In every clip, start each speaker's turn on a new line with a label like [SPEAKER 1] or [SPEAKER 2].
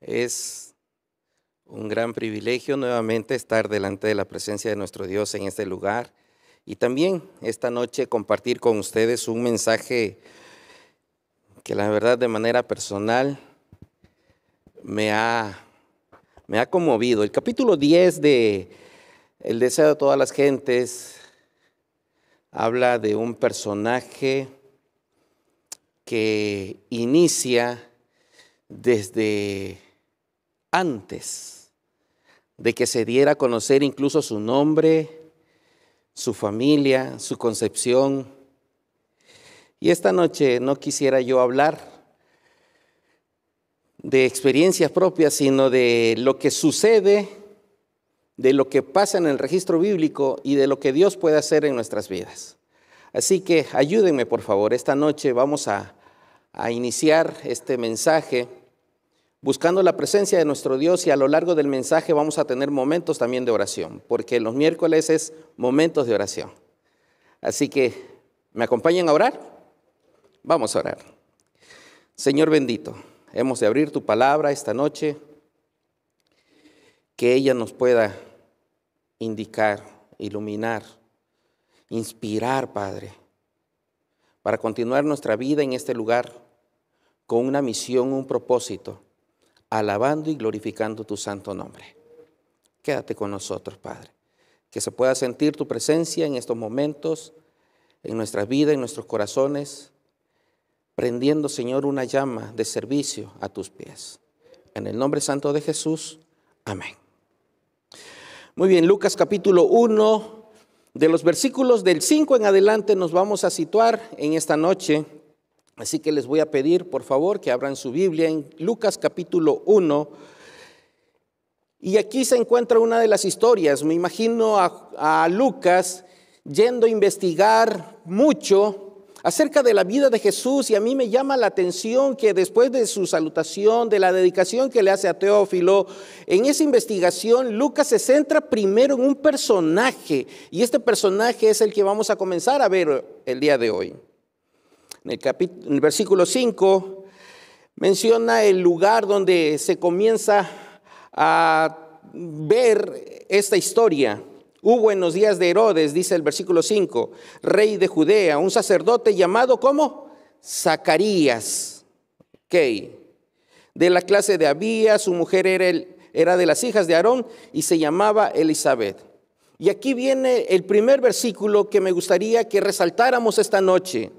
[SPEAKER 1] Es un gran privilegio nuevamente estar delante de la presencia de nuestro Dios en este lugar y también esta noche compartir con ustedes un mensaje que la verdad de manera personal me ha, me ha conmovido. El capítulo 10 de El deseo de todas las gentes habla de un personaje que inicia desde antes de que se diera a conocer incluso su nombre, su familia, su concepción. Y esta noche no quisiera yo hablar de experiencias propias, sino de lo que sucede, de lo que pasa en el registro bíblico y de lo que Dios puede hacer en nuestras vidas. Así que ayúdenme, por favor, esta noche vamos a, iniciar este mensaje buscando la presencia de nuestro Dios y a lo largo del mensaje vamos a tener momentos también de oración, porque los miércoles es momentos de oración. Así que, ¿me acompañan a orar? Vamos a orar. Señor bendito, hemos de abrir tu palabra esta noche, que ella nos pueda indicar, iluminar, inspirar, Padre, para continuar nuestra vida en este lugar con una misión, un propósito alabando y glorificando tu santo nombre. Quédate con nosotros, Padre, que se pueda sentir tu presencia en estos momentos, en nuestra vida, en nuestros corazones, prendiendo, Señor, una llama de servicio a tus pies. En el nombre santo de Jesús, amén. Muy bien, Lucas capítulo 1, de los versículos del 5 en adelante nos vamos a situar en esta noche. Así que les voy a pedir, por favor, que abran su Biblia en Lucas capítulo 1. Y aquí se encuentra una de las historias. Me imagino a, a Lucas yendo a investigar mucho acerca de la vida de Jesús y a mí me llama la atención que después de su salutación, de la dedicación que le hace a Teófilo, en esa investigación Lucas se centra primero en un personaje y este personaje es el que vamos a comenzar a ver el día de hoy en el, versículo 5, menciona el lugar donde se comienza a ver esta historia. Hubo en los días de Herodes, dice el versículo 5, rey de Judea, un sacerdote llamado como Zacarías, de la clase de Abía, su mujer era, era de las hijas de Aarón y se llamaba Elizabeth. Y aquí viene el primer versículo que me gustaría que resaltáramos esta noche.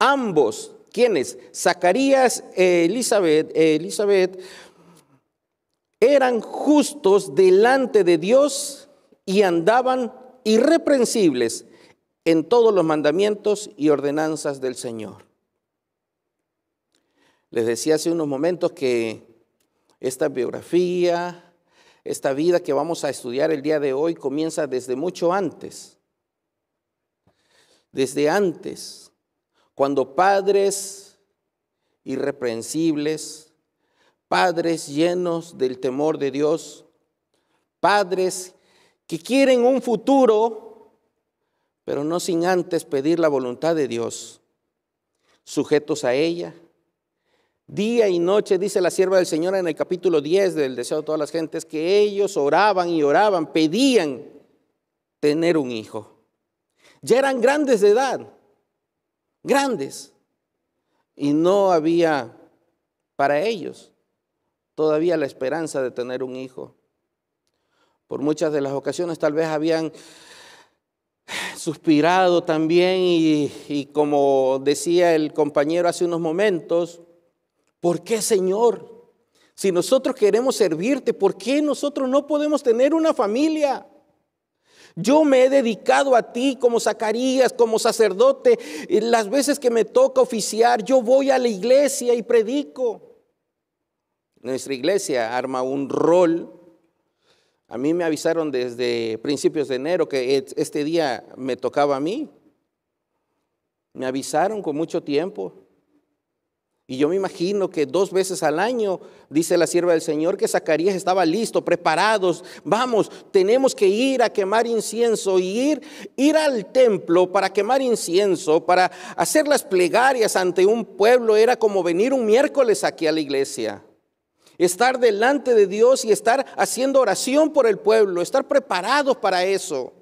[SPEAKER 1] Ambos, quienes, Zacarías e Elizabeth, eh, Elizabeth, eran justos delante de Dios y andaban irreprensibles en todos los mandamientos y ordenanzas del Señor. Les decía hace unos momentos que esta biografía, esta vida que vamos a estudiar el día de hoy comienza desde mucho antes, desde antes cuando padres irreprensibles, padres llenos del temor de Dios, padres que quieren un futuro, pero no sin antes pedir la voluntad de Dios, sujetos a ella. Día y noche, dice la sierva del Señor en el capítulo 10 del Deseo de todas las gentes, que ellos oraban y oraban, pedían tener un hijo. Ya eran grandes de edad, grandes, y no había para ellos todavía la esperanza de tener un hijo. Por muchas de las ocasiones tal vez habían suspirado también y, como decía el compañero hace unos momentos, ¿por qué Señor? Si nosotros queremos servirte, ¿por qué nosotros no podemos tener una familia? Yo me he dedicado a ti como Zacarías, como sacerdote. Las veces que me toca oficiar, yo voy a la iglesia y predico. Nuestra iglesia arma un rol. A mí me avisaron desde principios de enero que este día me tocaba a mí. Me avisaron con mucho tiempo. Y yo me imagino que dos veces al año, dice la sierva del Señor, que Zacarías estaba listo, preparados. Vamos, tenemos que ir a quemar incienso y ir, ir al templo para quemar incienso, para hacer las plegarias ante un pueblo. Era como venir un miércoles aquí a la iglesia. Estar delante de Dios y estar haciendo oración por el pueblo, estar preparados para eso.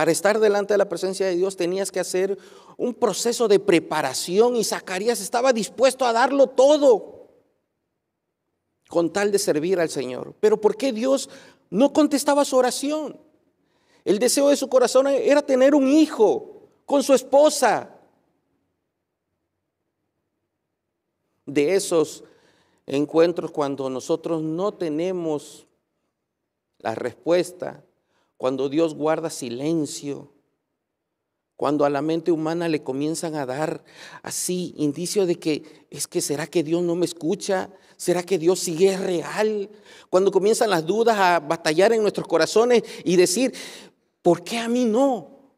[SPEAKER 1] Para estar delante de la presencia de Dios tenías que hacer un proceso de preparación y Zacarías estaba dispuesto a darlo todo con tal de servir al Señor. Pero ¿por qué Dios no contestaba su oración? El deseo de su corazón era tener un hijo con su esposa. De esos encuentros cuando nosotros no tenemos la respuesta cuando Dios guarda silencio, cuando a la mente humana le comienzan a dar así indicio de que es que será que Dios no me escucha, será que Dios sigue real, cuando comienzan las dudas a batallar en nuestros corazones y decir, ¿por qué a mí no?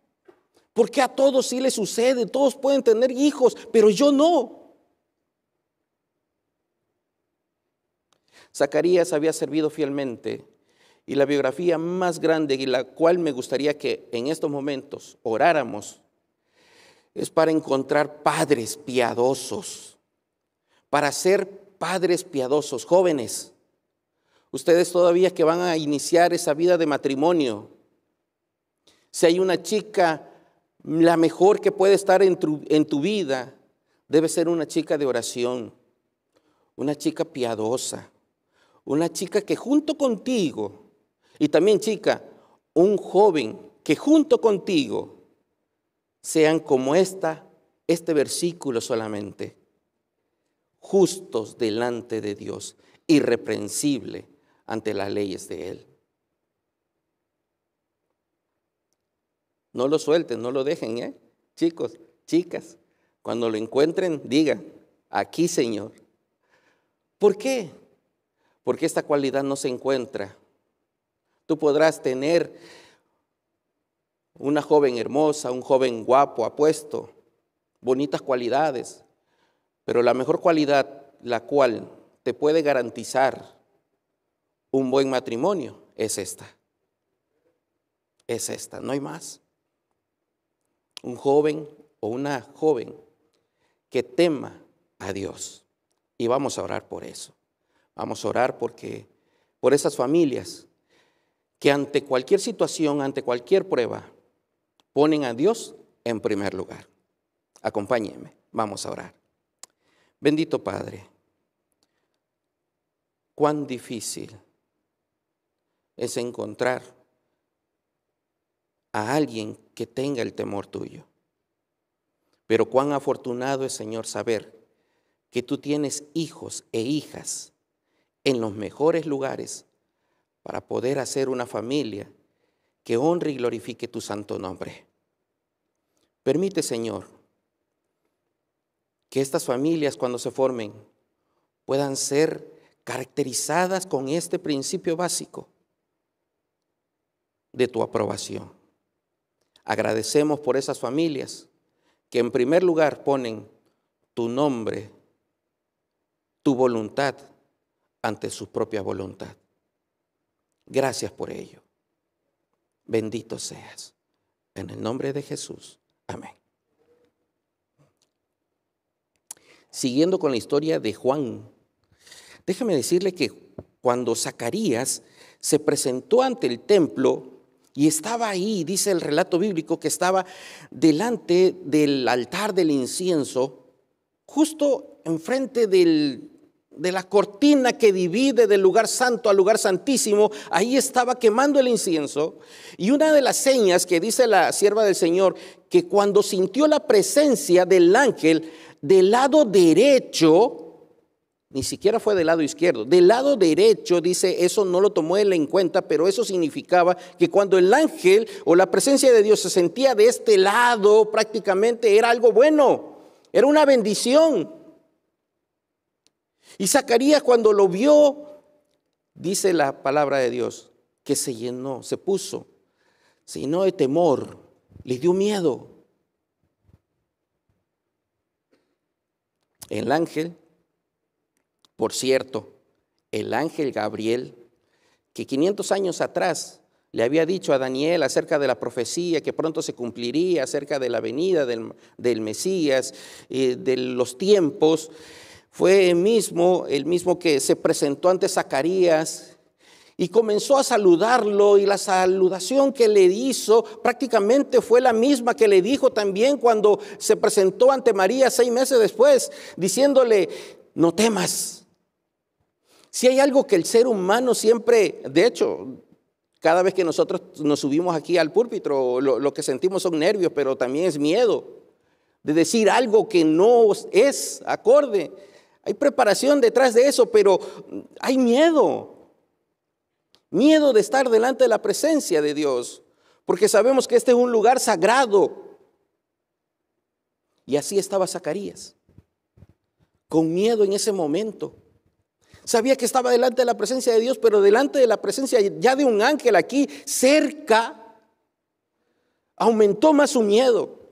[SPEAKER 1] ¿Por qué a todos sí le sucede? Todos pueden tener hijos, pero yo no. Zacarías había servido fielmente y la biografía más grande y la cual me gustaría que en estos momentos oráramos es para encontrar padres piadosos, para ser padres piadosos, jóvenes. Ustedes todavía que van a iniciar esa vida de matrimonio. Si hay una chica, la mejor que puede estar en tu, en tu vida, debe ser una chica de oración, una chica piadosa, una chica que junto contigo y también, chica, un joven que junto contigo sean como esta, este versículo solamente, justos delante de Dios, irreprensible ante las leyes de Él. No lo suelten, no lo dejen, ¿eh? Chicos, chicas, cuando lo encuentren, digan, aquí Señor. ¿Por qué? Porque esta cualidad no se encuentra Tú podrás tener una joven hermosa, un joven guapo, apuesto, bonitas cualidades, pero la mejor cualidad, la cual te puede garantizar un buen matrimonio, es esta. Es esta, no hay más. Un joven o una joven que tema a Dios. Y vamos a orar por eso. Vamos a orar porque por esas familias que ante cualquier situación, ante cualquier prueba, ponen a Dios en primer lugar. Acompáñenme, vamos a orar. Bendito Padre, cuán difícil es encontrar a alguien que tenga el temor tuyo. Pero cuán afortunado es, Señor, saber que tú tienes hijos e hijas en los mejores lugares para poder hacer una familia que honre y glorifique tu santo nombre. Permite, Señor, que estas familias cuando se formen puedan ser caracterizadas con este principio básico de tu aprobación. Agradecemos por esas familias que en primer lugar ponen tu nombre, tu voluntad ante su propia voluntad. Gracias por ello. Bendito seas. En el nombre de Jesús. Amén. Siguiendo con la historia de Juan, déjame decirle que cuando Zacarías se presentó ante el templo y estaba ahí, dice el relato bíblico, que estaba delante del altar del incienso, justo enfrente del de la cortina que divide del lugar santo al lugar santísimo, ahí estaba quemando el incienso. Y una de las señas que dice la sierva del Señor, que cuando sintió la presencia del ángel del lado derecho, ni siquiera fue del lado izquierdo, del lado derecho dice, eso no lo tomó él en cuenta, pero eso significaba que cuando el ángel o la presencia de Dios se sentía de este lado, prácticamente era algo bueno, era una bendición. Y Zacarías cuando lo vio, dice la palabra de Dios, que se llenó, se puso, se llenó de temor, le dio miedo. El ángel, por cierto, el ángel Gabriel, que 500 años atrás le había dicho a Daniel acerca de la profecía que pronto se cumpliría, acerca de la venida del, Mesías, eh, de los tiempos, fue el mismo, el mismo que se presentó ante Zacarías y comenzó a saludarlo y la saludación que le hizo prácticamente fue la misma que le dijo también cuando se presentó ante María seis meses después, diciéndole, no temas. Si hay algo que el ser humano siempre, de hecho, cada vez que nosotros nos subimos aquí al púlpito, lo, lo que sentimos son nervios, pero también es miedo de decir algo que no es acorde hay preparación detrás de eso, pero hay miedo. Miedo de estar delante de la presencia de Dios, porque sabemos que este es un lugar sagrado. Y así estaba Zacarías, con miedo en ese momento. Sabía que estaba delante de la presencia de Dios, pero delante de la presencia ya de un ángel aquí, cerca, aumentó más su miedo.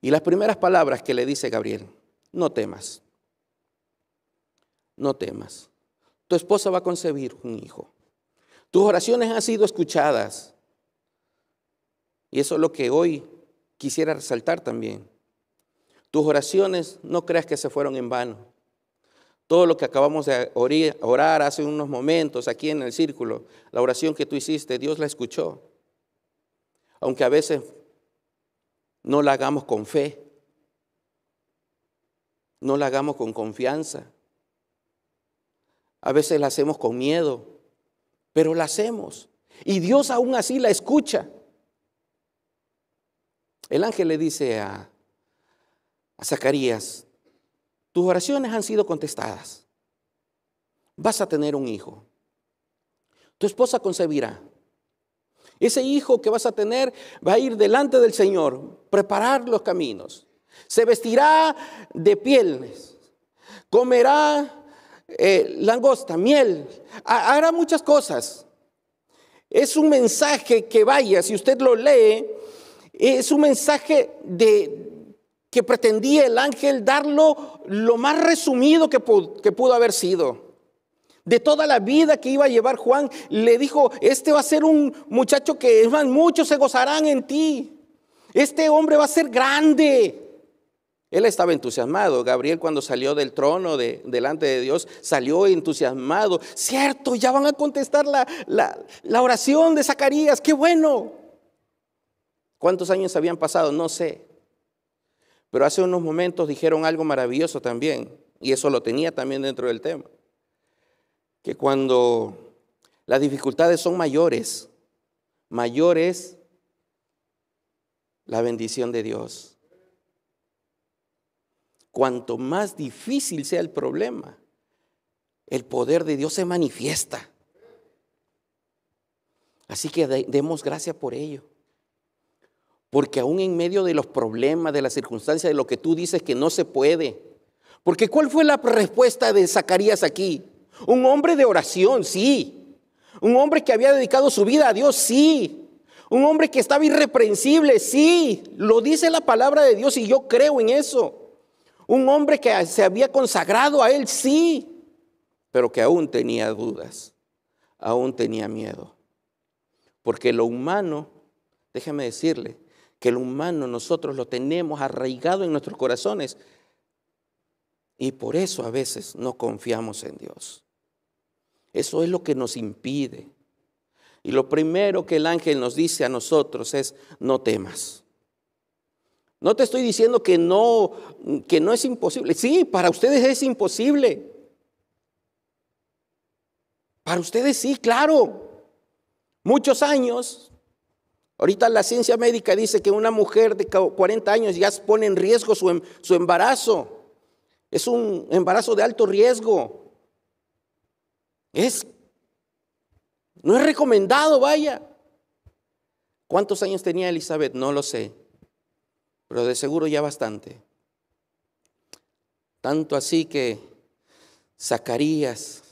[SPEAKER 1] Y las primeras palabras que le dice Gabriel, no temas, no temas. Tu esposa va a concebir un hijo. Tus oraciones han sido escuchadas. Y eso es lo que hoy quisiera resaltar también. Tus oraciones no creas que se fueron en vano. Todo lo que acabamos de orar hace unos momentos aquí en el círculo, la oración que tú hiciste, Dios la escuchó. Aunque a veces no la hagamos con fe, no la hagamos con confianza. A veces la hacemos con miedo, pero la hacemos. Y Dios aún así la escucha. El ángel le dice a, a Zacarías, tus oraciones han sido contestadas. Vas a tener un hijo. Tu esposa concebirá. Ese hijo que vas a tener va a ir delante del Señor, preparar los caminos. Se vestirá de pieles. Comerá eh, langosta, miel, hará muchas cosas. Es un mensaje que vaya, si usted lo lee, es un mensaje de, que pretendía el ángel darlo lo más resumido que, pudo haber sido de toda la vida que iba a llevar Juan, le dijo, este va a ser un muchacho que es muchos se gozarán en ti. Este hombre va a ser grande. Él estaba entusiasmado. Gabriel cuando salió del trono de, delante de Dios, salió entusiasmado. Cierto, ya van a contestar la, la oración de Zacarías. Qué bueno. ¿Cuántos años habían pasado? No sé. Pero hace unos momentos dijeron algo maravilloso también. Y eso lo tenía también dentro del tema. Que cuando las dificultades son mayores, mayores es la bendición de Dios cuanto más difícil sea el problema, el poder de Dios se manifiesta. Así que demos gracias por ello. Porque aún en medio de los problemas, de las circunstancias, de lo que tú dices que no se puede. Porque ¿cuál fue la respuesta de Zacarías aquí? Un hombre de oración, sí. Un hombre que había dedicado su vida a Dios, sí. Un hombre que estaba irreprensible, sí. Lo dice la palabra de Dios y yo creo en eso. Un hombre que se había consagrado a él, sí, pero que aún tenía dudas, aún tenía miedo. Porque lo humano, déjeme decirle, que lo humano nosotros lo tenemos arraigado en nuestros corazones y por eso a veces no confiamos en Dios. Eso es lo que nos impide. Y lo primero que el ángel nos dice a nosotros es, no temas. No te estoy diciendo que no, que no es imposible. Sí, para ustedes es imposible. Para ustedes sí, claro. Muchos años. Ahorita la ciencia médica dice que una mujer de 40 años ya pone en riesgo su, em, su embarazo. Es un embarazo de alto riesgo. Es, no es recomendado, vaya. ¿Cuántos años tenía Elizabeth? No lo sé pero de seguro ya bastante. Tanto así que Zacarías,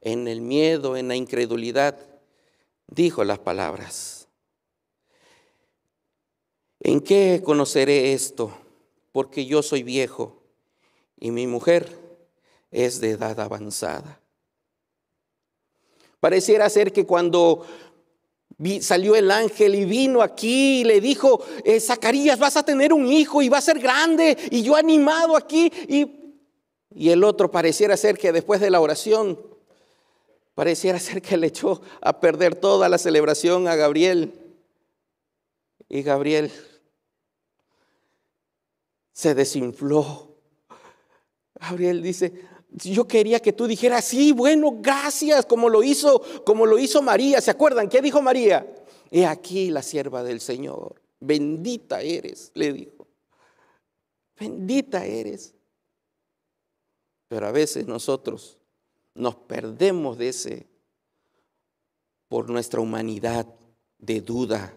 [SPEAKER 1] en el miedo, en la incredulidad, dijo las palabras. ¿En qué conoceré esto? Porque yo soy viejo y mi mujer es de edad avanzada. Pareciera ser que cuando Salió el ángel y vino aquí y le dijo, eh, Zacarías, vas a tener un hijo y va a ser grande. Y yo animado aquí. Y, y el otro pareciera ser que después de la oración, pareciera ser que le echó a perder toda la celebración a Gabriel. Y Gabriel se desinfló. Gabriel dice, yo quería que tú dijeras, sí, bueno, gracias, como lo hizo, como lo hizo María. ¿Se acuerdan? ¿Qué dijo María? He aquí la sierva del Señor. Bendita eres, le dijo. Bendita eres. Pero a veces nosotros nos perdemos de ese por nuestra humanidad de duda,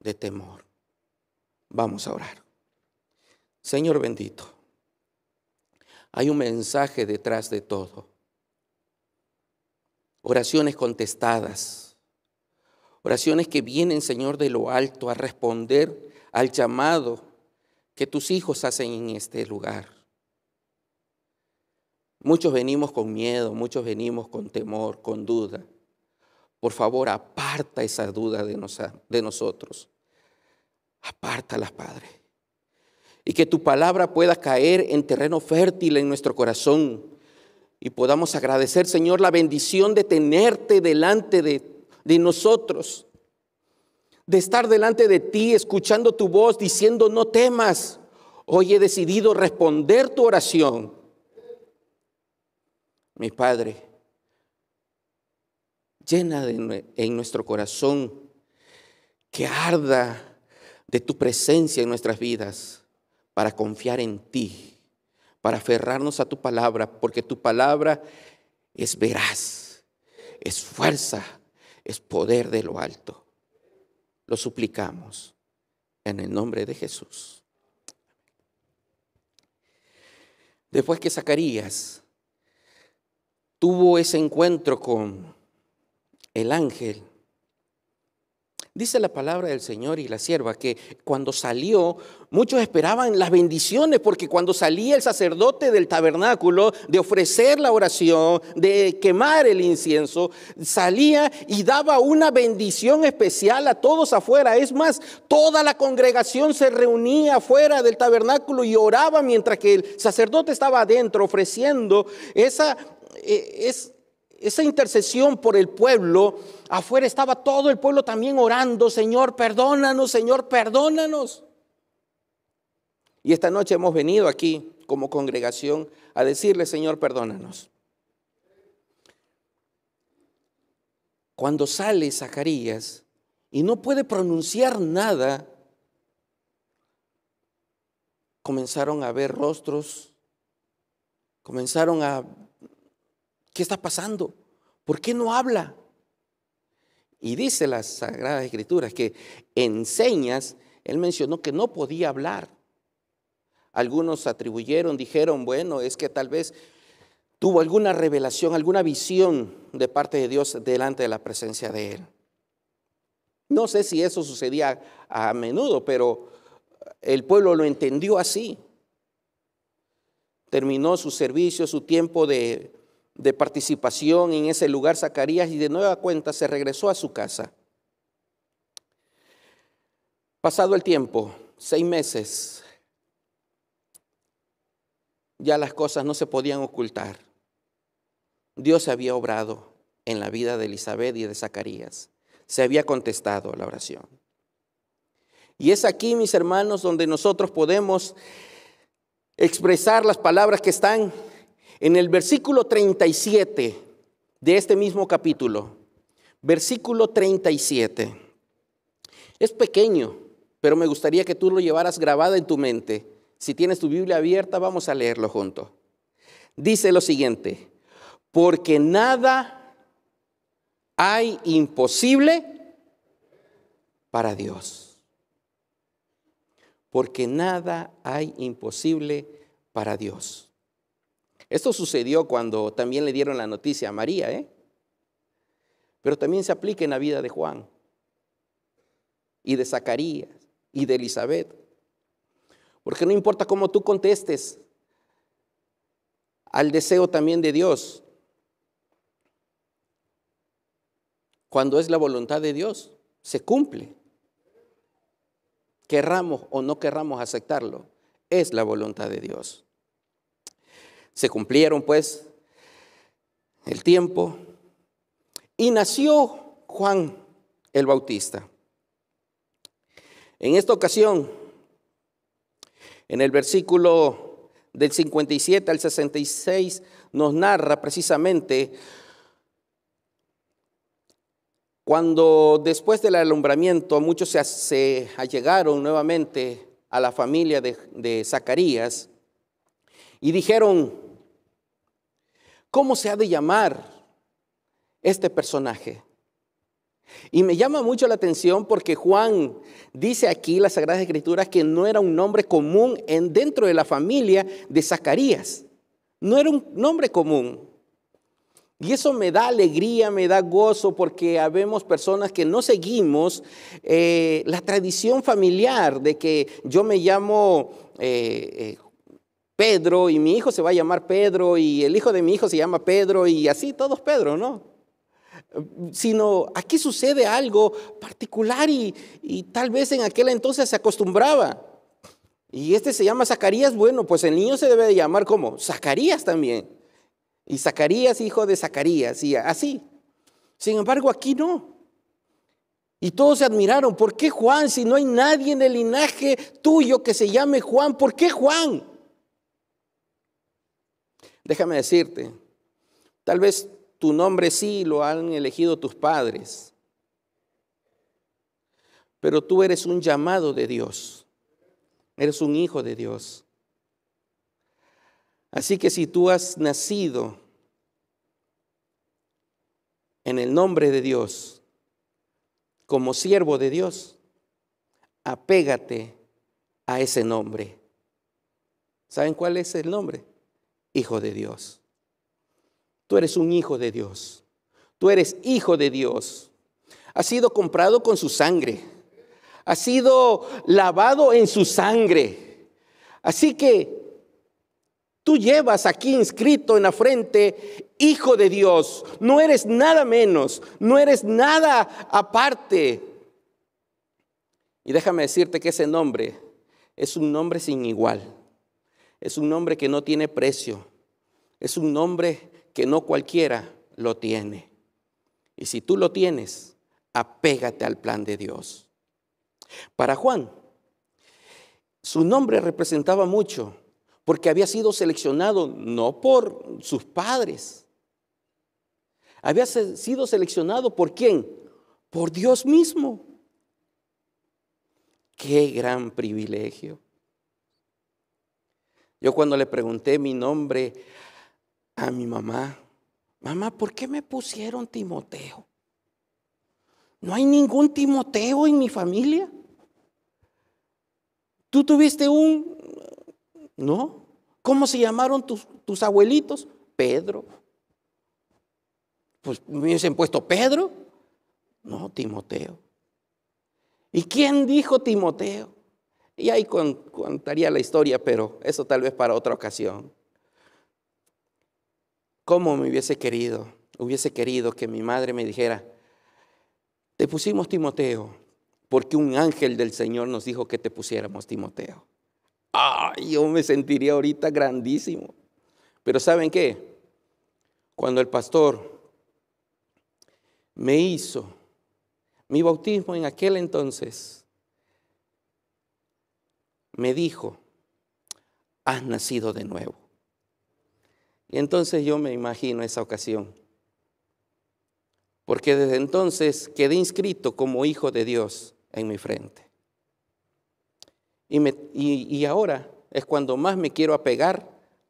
[SPEAKER 1] de temor. Vamos a orar. Señor bendito. Hay un mensaje detrás de todo. Oraciones contestadas. Oraciones que vienen, Señor, de lo alto a responder al llamado que tus hijos hacen en este lugar. Muchos venimos con miedo, muchos venimos con temor, con duda. Por favor, aparta esa duda de, nosotros, de nosotros. las Padre y que tu palabra pueda caer en terreno fértil en nuestro corazón y podamos agradecer, Señor, la bendición de tenerte delante de, nosotros, de estar delante de ti, escuchando tu voz, diciendo, no temas, hoy he decidido responder tu oración. Mi Padre, llena en nuestro corazón que arda de tu presencia en nuestras vidas para confiar en ti, para aferrarnos a tu palabra, porque tu palabra es veraz, es fuerza, es poder de lo alto. Lo suplicamos en el nombre de Jesús. Después que Zacarías tuvo ese encuentro con el ángel, Dice la palabra del Señor y la sierva que cuando salió, muchos esperaban las bendiciones, porque cuando salía el sacerdote del tabernáculo de ofrecer la oración, de quemar el incienso, salía y daba una bendición especial a todos afuera. Es más, toda la congregación se reunía afuera del tabernáculo y oraba mientras que el sacerdote estaba adentro ofreciendo esa... Eh, es, esa intercesión por el pueblo, afuera estaba todo el pueblo también orando, Señor, perdónanos, Señor, perdónanos. Y esta noche hemos venido aquí como congregación a decirle, Señor, perdónanos. Cuando sale Zacarías y no puede pronunciar nada, comenzaron a ver rostros, comenzaron a ¿Qué está pasando? ¿Por qué no habla? Y dice las Sagradas Escrituras que enseñas. él mencionó que no podía hablar. Algunos atribuyeron, dijeron, bueno, es que tal vez tuvo alguna revelación, alguna visión de parte de Dios delante de la presencia de él. No sé si eso sucedía a menudo, pero el pueblo lo entendió así. Terminó su servicio, su tiempo de de participación en ese lugar, Zacarías, y de nueva cuenta se regresó a su casa. Pasado el tiempo, seis meses, ya las cosas no se podían ocultar. Dios había obrado en la vida de Elizabeth y de Zacarías. Se había contestado la oración. Y es aquí, mis hermanos, donde nosotros podemos expresar las palabras que están en el versículo 37 de este mismo capítulo, versículo 37, es pequeño, pero me gustaría que tú lo llevaras grabado en tu mente. Si tienes tu Biblia abierta, vamos a leerlo juntos. Dice lo siguiente, porque nada hay imposible para Dios. Porque nada hay imposible para Dios. Esto sucedió cuando también le dieron la noticia a María, ¿eh? Pero también se aplica en la vida de Juan y de Zacarías y de Elizabeth. Porque no importa cómo tú contestes al deseo también de Dios, cuando es la voluntad de Dios, se cumple. Querramos o no querramos aceptarlo, es la voluntad de Dios. Se cumplieron pues el tiempo. Y nació Juan el Bautista. En esta ocasión, en el versículo del 57 al 66, nos narra precisamente cuando después del alumbramiento muchos se, allegaron nuevamente a la familia de, de Zacarías y dijeron, ¿cómo se ha de llamar este personaje? Y me llama mucho la atención porque Juan dice aquí las Sagradas Escrituras que no era un nombre común en, dentro de la familia de Zacarías. No era un nombre común. Y eso me da alegría, me da gozo, porque habemos personas que no seguimos eh, la tradición familiar de que yo me llamo eh, eh, Pedro y mi hijo se va a llamar Pedro y el hijo de mi hijo se llama Pedro y así todos Pedro, ¿no? Sino aquí sucede algo particular y, tal vez en aquel entonces se acostumbraba. Y este se llama Zacarías, bueno, pues el niño se debe de llamar como Zacarías también. Y Zacarías, hijo de Zacarías, y así. Sin embargo, aquí no. Y todos se admiraron, ¿por qué Juan? Si no hay nadie en el linaje tuyo que se llame Juan, ¿por qué Juan? Déjame decirte, tal vez tu nombre sí lo han elegido tus padres, pero tú eres un llamado de Dios, eres un hijo de Dios. Así que si tú has nacido en el nombre de Dios, como siervo de Dios, apégate a ese nombre. ¿Saben cuál es el nombre? hijo de Dios. Tú eres un hijo de Dios. Tú eres hijo de Dios. Has sido comprado con su sangre. Has sido lavado en su sangre. Así que tú llevas aquí inscrito en la frente, hijo de Dios. No eres nada menos. No eres nada aparte. Y déjame decirte que ese nombre es un nombre sin igual es un nombre que no tiene precio, es un nombre que no cualquiera lo tiene. Y si tú lo tienes, apégate al plan de Dios. Para Juan, su nombre representaba mucho, porque había sido seleccionado no por sus padres, había sido seleccionado por quién? Por Dios mismo. Qué gran privilegio. Yo cuando le pregunté mi nombre a mi mamá, mamá, ¿por qué me pusieron Timoteo? No hay ningún Timoteo en mi familia. ¿Tú tuviste un... ¿No? ¿Cómo se llamaron tus, tus abuelitos? Pedro. Pues me hubiesen puesto Pedro. No, Timoteo. ¿Y quién dijo Timoteo? Y ahí contaría la historia, pero eso tal vez para otra ocasión. ¿Cómo me hubiese querido? Hubiese querido que mi madre me dijera, te pusimos Timoteo, porque un ángel del Señor nos dijo que te pusiéramos Timoteo. ¡Ay! Yo me sentiría ahorita grandísimo. Pero ¿saben qué? Cuando el pastor me hizo mi bautismo en aquel entonces, me dijo, has nacido de nuevo. Y entonces yo me imagino esa ocasión, porque desde entonces quedé inscrito como hijo de Dios en mi frente. Y, y ahora es cuando más me quiero apegar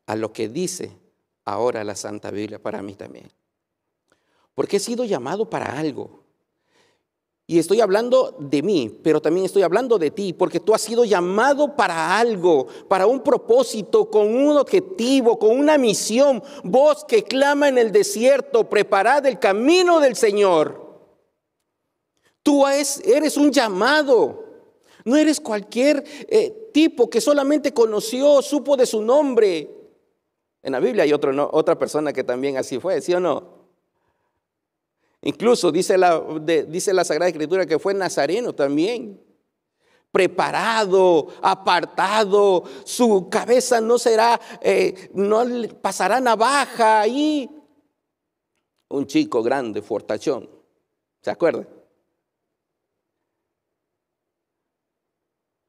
[SPEAKER 1] a lo que dice ahora la Santa Biblia para mí también. Porque he sido llamado para algo. Y estoy hablando de mí, pero también estoy hablando de ti, porque tú has sido llamado para algo, para un propósito, con un objetivo, con una misión. Voz que clama en el desierto, preparad el camino del Señor. Tú eres un llamado. No eres cualquier eh, tipo que solamente conoció, supo de su nombre. En la Biblia hay otro, otra persona que también así fue, ¿sí o no? Incluso dice la, dice la Sagrada Escritura que fue nazareno también. Preparado, apartado, su cabeza no será, eh, no pasará navaja ahí. Un chico grande, fortachón. ¿Se acuerda?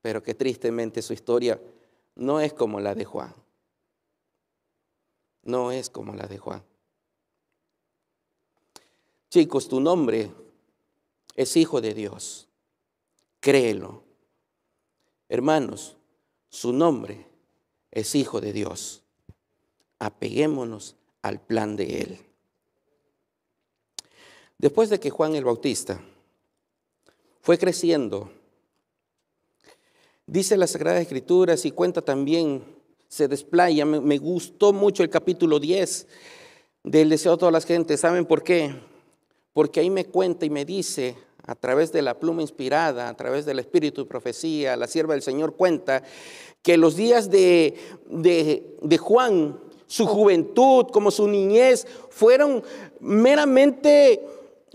[SPEAKER 1] Pero que tristemente su historia no es como la de Juan. No es como la de Juan. Chicos, tu nombre es hijo de Dios. Créelo. Hermanos, su nombre es hijo de Dios. Apeguémonos al plan de Él. Después de que Juan el Bautista fue creciendo, dice la Sagrada Escritura, y cuenta también, se desplaya, me, me gustó mucho el capítulo 10 del deseo de todas las gentes. ¿Saben por qué? porque ahí me cuenta y me dice a través de la pluma inspirada, a través del espíritu y profecía, la sierva del Señor cuenta que los días de, de, Juan, su juventud como su niñez, fueron meramente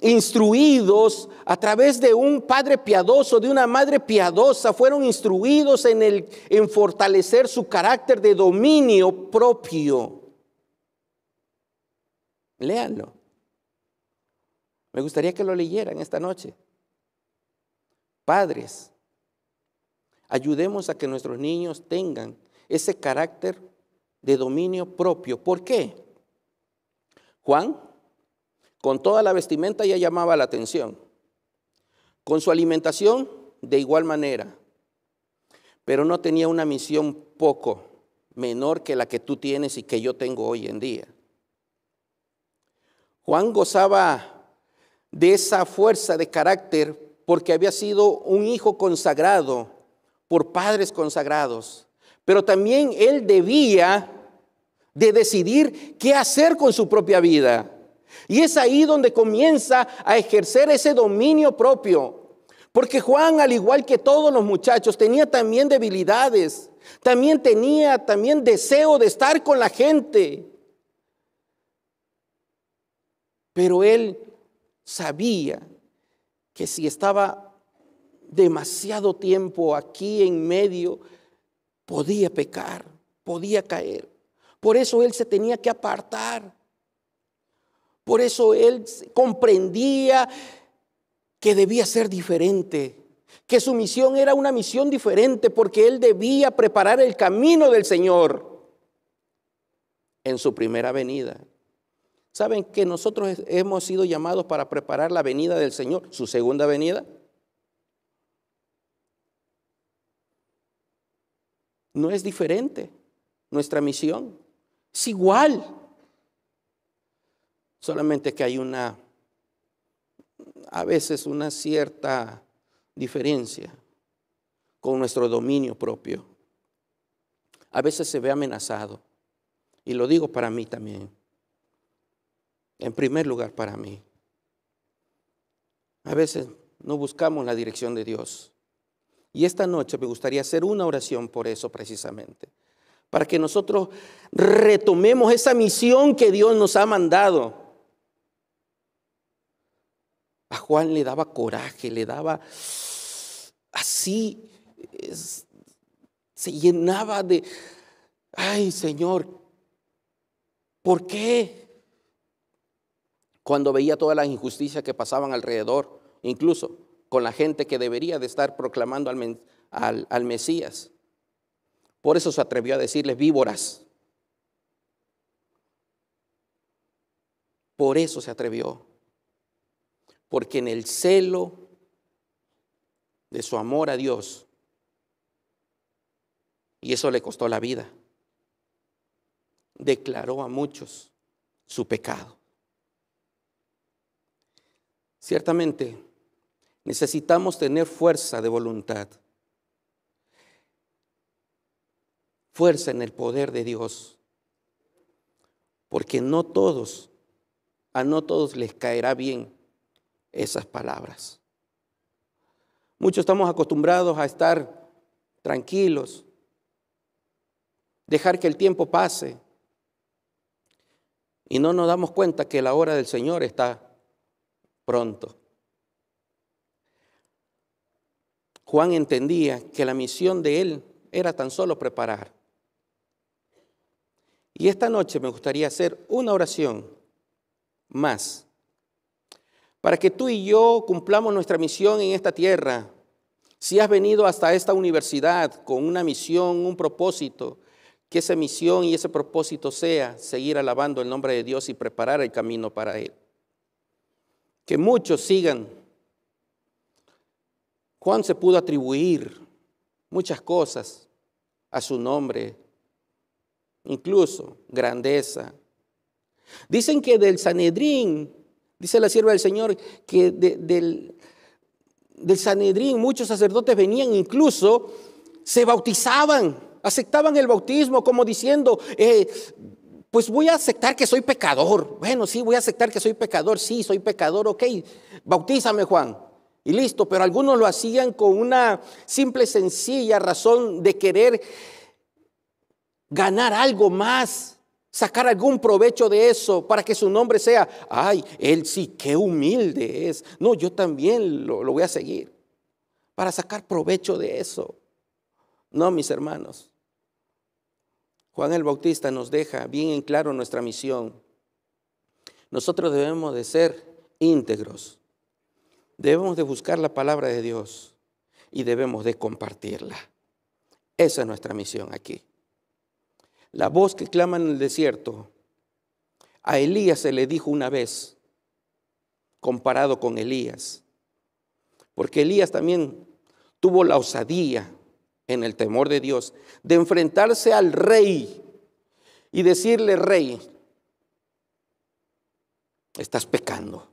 [SPEAKER 1] instruidos a través de un padre piadoso, de una madre piadosa, fueron instruidos en, el, en fortalecer su carácter de dominio propio. Léanlo. Me gustaría que lo leyeran esta noche. Padres, ayudemos a que nuestros niños tengan ese carácter de dominio propio. ¿Por qué? Juan, con toda la vestimenta ya llamaba la atención. Con su alimentación, de igual manera. Pero no tenía una misión poco menor que la que tú tienes y que yo tengo hoy en día. Juan gozaba de esa fuerza de carácter porque había sido un hijo consagrado por padres consagrados. Pero también él debía de decidir qué hacer con su propia vida. Y es ahí donde comienza a ejercer ese dominio propio. Porque Juan, al igual que todos los muchachos, tenía también debilidades, también tenía también deseo de estar con la gente. Pero él sabía que si estaba demasiado tiempo aquí en medio, podía pecar, podía caer. Por eso él se tenía que apartar. Por eso él comprendía que debía ser diferente, que su misión era una misión diferente porque él debía preparar el camino del Señor en su primera venida. ¿Saben que nosotros hemos sido llamados para preparar la venida del Señor, su segunda venida? No es diferente nuestra misión. Es igual. Solamente que hay una, a veces una cierta diferencia con nuestro dominio propio. A veces se ve amenazado. Y lo digo para mí también en primer lugar para mí. A veces no buscamos la dirección de Dios. Y esta noche me gustaría hacer una oración por eso precisamente, para que nosotros retomemos esa misión que Dios nos ha mandado. A Juan le daba coraje, le daba así, se llenaba de, ay Señor, ¿por qué? cuando veía todas las injusticias que pasaban alrededor, incluso con la gente que debería de estar proclamando al, al, al Mesías. Por eso se atrevió a decirles víboras. Por eso se atrevió. Porque en el celo de su amor a Dios, y eso le costó la vida, declaró a muchos su pecado. Ciertamente, necesitamos tener fuerza de voluntad, fuerza en el poder de Dios, porque no todos, a no todos les caerá bien esas palabras. Muchos estamos acostumbrados a estar tranquilos, dejar que el tiempo pase y no nos damos cuenta que la hora del Señor está pronto. Juan entendía que la misión de él era tan solo preparar. Y esta noche me gustaría hacer una oración más para que tú y yo cumplamos nuestra misión en esta tierra. Si has venido hasta esta universidad con una misión, un propósito, que esa misión y ese propósito sea seguir alabando el nombre de Dios y preparar el camino para Él que muchos sigan. Juan se pudo atribuir muchas cosas a su nombre, incluso grandeza. Dicen que del Sanedrín, dice la sierva del Señor, que del, del Sanedrín muchos sacerdotes venían, incluso se bautizaban, aceptaban el bautismo como diciendo, eh, pues voy a aceptar que soy pecador. Bueno, sí, voy a aceptar que soy pecador. Sí, soy pecador, ok. Bautízame, Juan. Y listo, pero algunos lo hacían con una simple, sencilla razón de querer ganar algo más, sacar algún provecho de eso para que su nombre sea, ay, él sí, qué humilde es. No, yo también lo, lo voy a seguir para sacar provecho de eso. No, mis hermanos. Juan el Bautista nos deja bien en claro nuestra misión. Nosotros debemos de ser íntegros. Debemos de buscar la palabra de Dios y debemos de compartirla. Esa es nuestra misión aquí. La voz que clama en el desierto, a Elías se le dijo una vez, comparado con Elías, porque Elías también tuvo la osadía en el temor de Dios, de enfrentarse al rey y decirle, rey, estás pecando,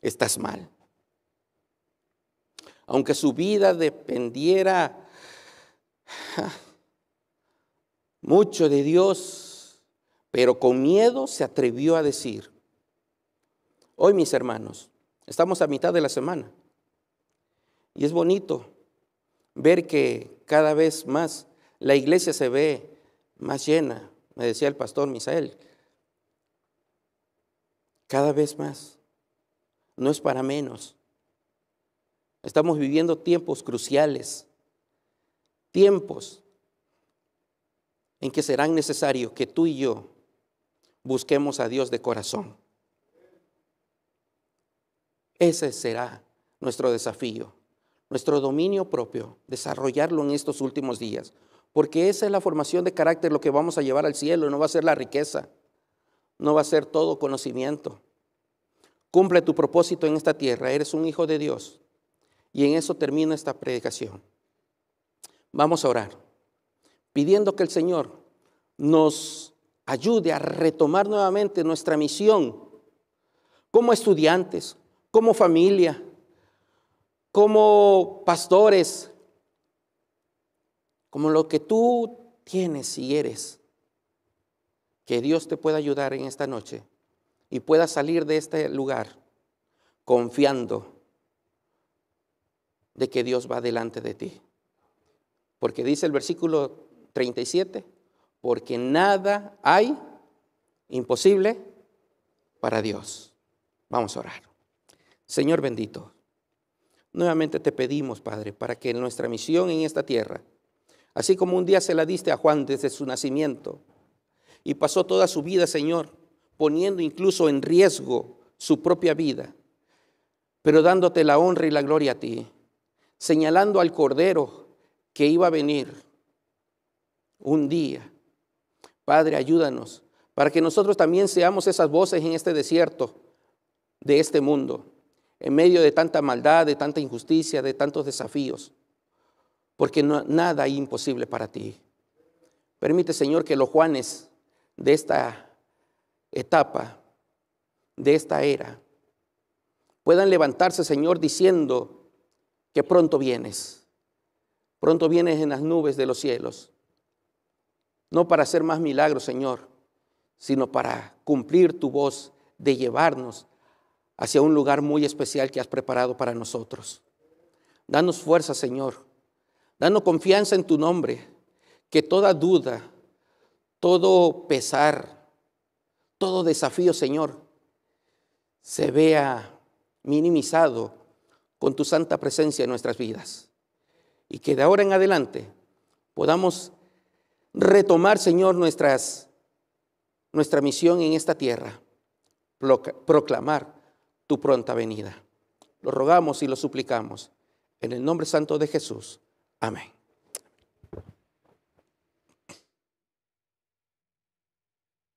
[SPEAKER 1] estás mal. Aunque su vida dependiera ah, mucho de Dios, pero con miedo se atrevió a decir, hoy mis hermanos, estamos a mitad de la semana y es bonito ver que cada vez más la iglesia se ve más llena, me decía el pastor Misael, cada vez más, no es para menos. Estamos viviendo tiempos cruciales, tiempos en que será necesario que tú y yo busquemos a Dios de corazón. Ese será nuestro desafío nuestro dominio propio, desarrollarlo en estos últimos días, porque esa es la formación de carácter lo que vamos a llevar al cielo, no va a ser la riqueza, no va a ser todo conocimiento. Cumple tu propósito en esta tierra, eres un hijo de Dios. Y en eso termina esta predicación. Vamos a orar, pidiendo que el Señor nos ayude a retomar nuevamente nuestra misión como estudiantes, como familia, como pastores, como lo que tú tienes y eres, que Dios te pueda ayudar en esta noche y pueda salir de este lugar confiando de que Dios va delante de ti. Porque dice el versículo 37, porque nada hay imposible para Dios. Vamos a orar. Señor bendito. Nuevamente te pedimos, Padre, para que nuestra misión en esta tierra, así como un día se la diste a Juan desde su nacimiento, y pasó toda su vida, Señor, poniendo incluso en riesgo su propia vida, pero dándote la honra y la gloria a ti, señalando al Cordero que iba a venir un día. Padre, ayúdanos para que nosotros también seamos esas voces en este desierto de este mundo en medio de tanta maldad, de tanta injusticia, de tantos desafíos, porque nada es imposible para ti. Permite, Señor, que los Juanes de esta etapa, de esta era, puedan levantarse, Señor, diciendo que pronto vienes, pronto vienes en las nubes de los cielos, no para hacer más milagros, Señor, sino para cumplir tu voz de llevarnos hacia un lugar muy especial que has preparado para nosotros. Danos fuerza, Señor. Danos confianza en tu nombre, que toda duda, todo pesar, todo desafío, Señor, se vea minimizado con tu santa presencia en nuestras vidas. Y que de ahora en adelante podamos retomar, Señor, nuestras, nuestra misión en esta tierra, proclamar tu pronta venida. Lo rogamos y lo suplicamos. En el nombre santo de Jesús. Amén.